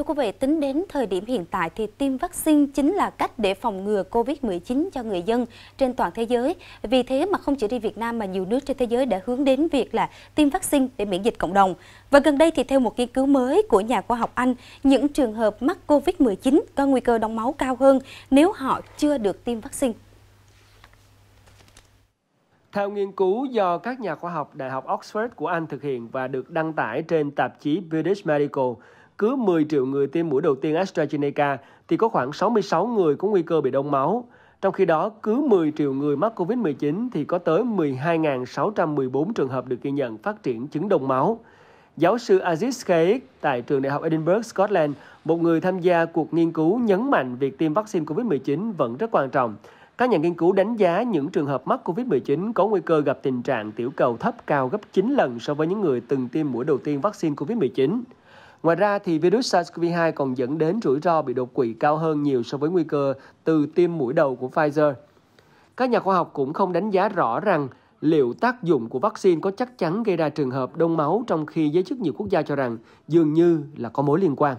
Thưa quý vị, tính đến thời điểm hiện tại thì tiêm vaccine chính là cách để phòng ngừa COVID-19 cho người dân trên toàn thế giới. Vì thế mà không chỉ đi Việt Nam mà nhiều nước trên thế giới đã hướng đến việc là tiêm vaccine để miễn dịch cộng đồng. Và gần đây thì theo một nghiên cứu mới của nhà khoa học Anh, những trường hợp mắc COVID-19 có nguy cơ đông máu cao hơn nếu họ chưa được tiêm vaccine. Theo nghiên cứu do các nhà khoa học Đại học Oxford của Anh thực hiện và được đăng tải trên tạp chí British Medical, cứ 10 triệu người tiêm mũi đầu tiên AstraZeneca thì có khoảng 66 người có nguy cơ bị đông máu. Trong khi đó, cứ 10 triệu người mắc COVID-19 thì có tới 12.614 trường hợp được ghi nhận phát triển chứng đông máu. Giáo sư Aziz Khaik tại trường Đại học Edinburgh, Scotland, một người tham gia cuộc nghiên cứu nhấn mạnh việc tiêm vaccine COVID-19 vẫn rất quan trọng. Các nhà nghiên cứu đánh giá những trường hợp mắc COVID-19 có nguy cơ gặp tình trạng tiểu cầu thấp cao gấp 9 lần so với những người từng tiêm mũi đầu tiên vaccine COVID-19. Ngoài ra, thì virus SARS-CoV-2 còn dẫn đến rủi ro bị đột quỵ cao hơn nhiều so với nguy cơ từ tiêm mũi đầu của Pfizer. Các nhà khoa học cũng không đánh giá rõ rằng liệu tác dụng của vaccine có chắc chắn gây ra trường hợp đông máu trong khi giới chức nhiều quốc gia cho rằng dường như là có mối liên quan.